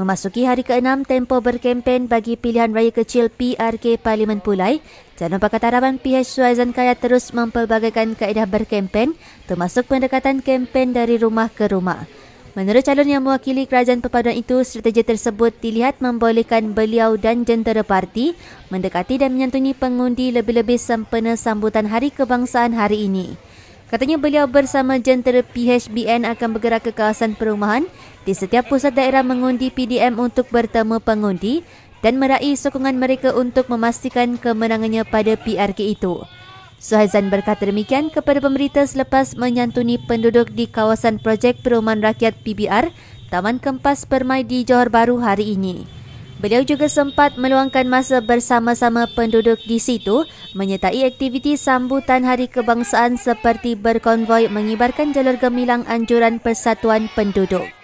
Memasuki hari ke-6 tempoh berkempen bagi pilihan raya kecil PRK Parlimen Pulai, Calon Pakatan Harapan PH Suhaizan Kaya terus memperbagaikan kaedah berkempen termasuk pendekatan kempen dari rumah ke rumah. Menurut calon yang mewakili kerajaan perpaduan itu, strategi tersebut dilihat membolehkan beliau dan jentera parti mendekati dan menyentuhi pengundi lebih-lebih sempena sambutan Hari Kebangsaan hari ini. Katanya beliau bersama jentera PHBN akan bergerak ke kawasan perumahan di setiap pusat daerah mengundi PDM untuk bertemu pengundi dan meraih sokongan mereka untuk memastikan kemenangannya pada PRK itu. Suhaizan berkata demikian kepada pemerintah selepas menyantuni penduduk di kawasan projek perumahan rakyat PBR Taman Kempas Permai di Johor Baru hari ini. Beliau juga sempat meluangkan masa bersama-sama penduduk di situ menyertai aktiviti sambutan Hari Kebangsaan seperti berkonvoi mengibarkan jalur gemilang anjuran persatuan penduduk.